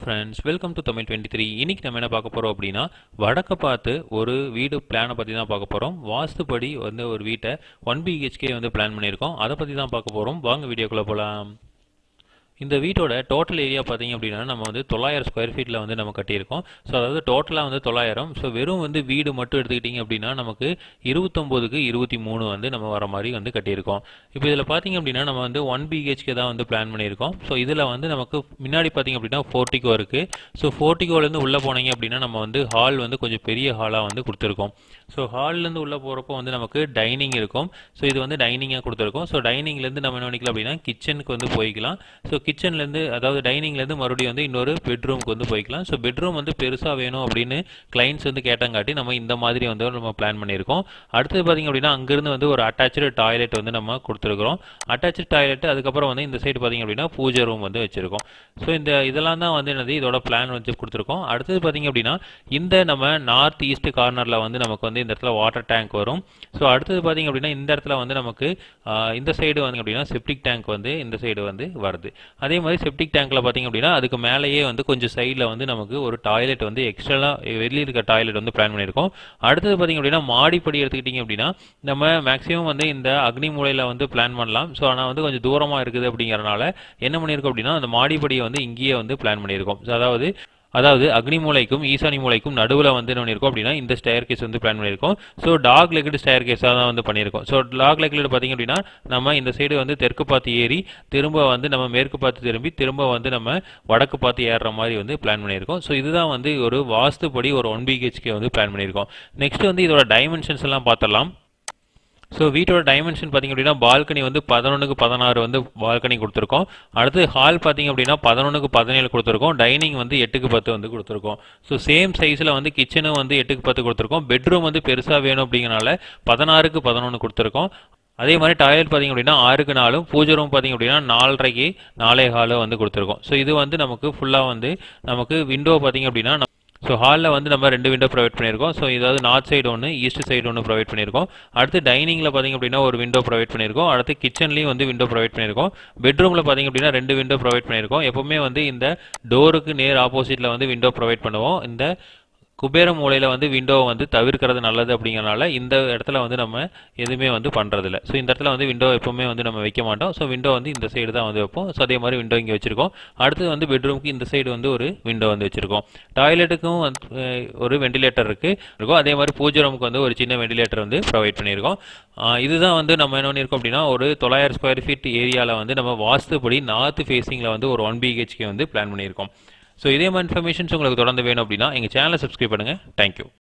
friends welcome to Tamil twenty three இன்றைக்கி நம்ம என்ன பார்க்க போகிறோம் அப்படின்னா வடக்க பார்த்து ஒரு வீடு பிளானை பற்றி தான் பார்க்க போகிறோம் வாஸ்துப்படி வந்து ஒரு வீட்டை ஒன் பிஹெச்கே வந்து பிளான் பண்ணியிருக்கோம் அதை பற்றி தான் பார்க்க போகிறோம் வாங்க வீடியோக்குள்ளே போகலாம் இந்த வீட்டோட டோட்டல் ஏரியா பார்த்தீங்க அப்படின்னா நம்ம வந்து தொள்ளாயிரம் ஸ்கொயர் ஃபீட்டில் வந்து நம்ம கட்டியிருக்கோம் ஸோ அதாவது டோட்டலாக வந்து தொள்ளாயிரம் ஸோ வெறும் வந்து வீடு மட்டும் எடுத்துக்கிட்டிங்க அப்படின்னா நமக்கு இருபத்தொம்போதுக்கு இருபத்தி மூணு வந்து நம்ம வர மாதிரி வந்து கட்டியிருக்கோம் இப்போ இதில் பார்த்தீங்க அப்படின்னா நம்ம வந்து ஒன் பிஹெச்கே தான் வந்து பிளான் பண்ணியிருக்கோம் ஸோ இதில் வந்து நமக்கு முன்னாடி பார்த்தீங்க அப்படின்னா ஃபோர்ட்டிகோ இருக்குது ஸோ ஃபோர்டிகோலேருந்து உள்ளே போனீங்க அப்படின்னா நம்ம வந்து ஹால் வந்து கொஞ்சம் பெரிய ஹாலாக வந்து கொடுத்துருக்கோம் ஸோ ஹால்லேருந்து உள்ளே போகிறப்போ வந்து நமக்கு டைனிங் இருக்கும் ஸோ இது வந்து டைனிங்காக கொடுத்துருக்கோம் ஸோ டைனிங்லேருந்து நம்ம என்ன நினைக்கலாம் அப்படின்னா கிச்சனுக்கு வந்து போய்க்கலாம் ஸோ கிச்சன்லேருந்து அதாவது டைனிங்லேருந்து மறுபடியும் வந்து இன்னொரு பெட்ரூமுக்கு வந்து போய்க்கலாம் ஸோ பெட்ரூம் வந்து பெருசாக வேணும் அப்படின்னு கிளைண்ட்ஸ் வந்து கேட்டங்காட்டி நம்ம இந்த மாதிரி வந்து நம்ம பிளான் பண்ணியிருக்கோம் அடுத்தது பார்த்திங்க அப்படின்னா அங்கேருந்து வந்து ஒரு அட்டாச்சு டாய்லெட் வந்து நம்ம கொடுத்துருக்குறோம் அட்டாச்சு டாய்லெட் அதுக்கப்புறம் வந்து இந்த சைடு பார்த்திங்க அப்படின்னா பூஜை ரூம் வந்து வச்சுருக்கோம் ஸோ இந்த இதெல்லாம் தான் வந்து என்னது இதோட பிளான் வந்து கொடுத்துருக்கோம் அடுத்தது பார்த்திங்க அப்படின்னா இந்த நம்ம நார்த் ஈஸ்ட் கார்னரில் வந்து நமக்கு வந்து இந்த இடத்துல வாட்டர் டேங்க் வரும் ஸோ அடுத்தது பார்த்திங்க அப்படின்னா இந்த இடத்துல வந்து நமக்கு இந்த சைடு வந்து அப்படின்னா செப்டிக் டேங்க் வந்து இந்த சைடு வந்து வருது அதே மாதிரி செப்டிக் டேங்க்கில் பார்த்திங்க அப்படின்னா அதுக்கு மேலேயே வந்து கொஞ்சம் சைடில் வந்து நமக்கு ஒரு டாய்லெட் வந்து எக்ஸ்ட்ராலாக வெளியில் இருக்க டாய்லெட் வந்து பிளான் பண்ணியிருக்கோம் அடுத்தது பார்த்திங்க அப்படின்னா மாடிப்படி எடுத்துக்கிட்டிங்க அப்படின்னா நம்ம மேக்ஸிமம் வந்து இந்த அக்னி மூலையில் வந்து பிளான் பண்ணலாம் ஸோ ஆனால் வந்து கொஞ்சம் தூரமாக இருக்குது அப்படிங்கிறனால என்ன பண்ணியிருக்கோம் அப்படின்னா அந்த மாடிப்படியை வந்து இங்கேயே வந்து பிளான் பண்ணியிருக்கோம் ஸோ அதாவது அதாவது அக்னி மூலைக்கும் ஈசானி மூலைக்கும் நடுவில் வந்து என்ன பண்ணிருக்கோம் அப்படின்னா இந்த ஸ்டேர் கேஸ் வந்து பிளான் பண்ணியிருக்கோம் ஸோ டாக் லெக்டு ஸ்டேர் கேஸாக தான் வந்து பண்ணியிருக்கோம் ஸோ டாக் லெக்டு பார்த்திங்க அப்படின்னா நம்ம இந்த சைடு வந்து தெற்கு பார்த்து ஏறி திரும்ப வந்து நம்ம மேற்கு பார்த்து திரும்பி திரும்ப வந்து நம்ம வடக்கு பார்த்து ஏறுற மாதிரி வந்து பிளான் பண்ணியிருக்கோம் ஸோ இதுதான் வந்து ஒரு வாஸ்துப்படி ஒரு ஒன் பிஹெச்கே வந்து பிளான் பண்ணியிருக்கோம் நெக்ஸ்ட் வந்து இதோட டைமென்ஷன்ஸ் எல்லாம் பார்த்துடலாம் ஸோ வீட்டோட டைமென்ஷன் பார்த்திங்க அப்படின்னா பால்கனி வந்து பதினொன்றுக்கு பதினாறு வந்து பால்கனி கொடுத்துருக்கோம் அடுத்து ஹால் பார்த்திங்க அப்படின்னா பதினொன்றுக்கு பதினேழு கொடுத்துருக்கோம் டைனிங் வந்து எட்டுக்கு பத்து வந்து கொடுத்துருக்கோம் ஸோ சேம் சைஸில் வந்து கிச்சனும் வந்து எட்டுக்கு பத்து கொடுத்துருக்கோம் பெட்ரூம் வந்து பெருசாக வேணும் அப்படிங்கிறனால பதினாறுக்கு பதினொன்று கொடுத்துருக்கோம் அதே மாதிரி டாய்லெட் பார்த்திங்க அப்படின்னா ஆறுக்கு நாலும் பூஜை ரூம் பார்த்திங்க அப்படின்னா நாலரைக்கு நாலே ஹாலும் வந்து கொடுத்துருக்கோம் ஸோ இது வந்து நமக்கு ஃபுல்லாக வந்து நமக்கு விண்டோ பார்த்திங்க அப்படின்னா ஸோ ஹாலில் வந்து நம்ம ரெண்டு விண்டோ ப்ரொவைட் பண்ணியிருக்கோம் ஸோ இதாவது நார்த் சைடு ஒன்று ஈஸ்ட் சைடு ஒன்று ப்ரொவைட் பண்ணியிருக்கோம் அடுத்து டைனிங்கில் பார்த்திங்க அப்படின்னா ஒரு விண்டோ ப்ரொவைட் பண்ணியிருக்கோம் அடுத்து கிச்சன்லேயும் வந்து விண்டோ ப்ரொவைட் பண்ணியிருக்கோம் பெட்ரூமில் பார்த்திங்க அப்படின்னா ரெண்டு விண்டோ ப்ரொவைட் பண்ணியிருக்கோம் எப்போவுமே வந்து இந்த டோருக்கு நேர் ஆப்போசிட்டில் வந்து விண்டோ ப்ரொவைட் பண்ணுவோம் இந்த குபேர மூலையில் வந்து விண்டோவை வந்து தவிர்க்கிறது நல்லது அப்படிங்கிறனால இந்த இடத்துல வந்து நம்ம எதுவுமே வந்து பண்ணுறதில்ல ஸோ இந்த இடத்துல வந்து விண்டோ எப்போவுமே வந்து நம்ம வைக்க மாட்டோம் ஸோ விண்டோ வந்து இந்த சைடு தான் வந்து வைப்போம் ஸோ அதே மாதிரி விண்டோ இங்கே வச்சுருக்கோம் அடுத்து வந்து பெட்ரூமுக்கு இந்த சைடு வந்து ஒரு விண்டோ வந்து வச்சுருக்கோம் டாய்லெட்டுக்கும் ஒரு வெண்டிலேட்டர் இருக்குது இருக்கும் அதே மாதிரி பூஜை ரூமுக்கு வந்து ஒரு சின்ன வெண்டிலேட்டர் வந்து ப்ரொவைட் பண்ணியிருக்கோம் இதுதான் வந்து நம்ம என்ன பண்ணியிருக்கோம் அப்படின்னா ஒரு தொள்ளாயிரம் ஸ்கொயர் ஃபீட் ஏரியாவில் வந்து நம்ம வாஸ்துப்படி நார்த்து ஃபேஸிங்கில் வந்து ஒரு ஒன் பிஹெச்கே வந்து பிளான் பண்ணியிருக்கோம் ஸோ இதே மாதிரி இன்ஃபர்மேஷன்ஸ் உங்களுக்கு தொடர்ந்து வேணும் அப்படின்னா எங்கள் சேனலை சப்ஸ்கிரைப் பண்ணுங்கள் தேங்க்யூ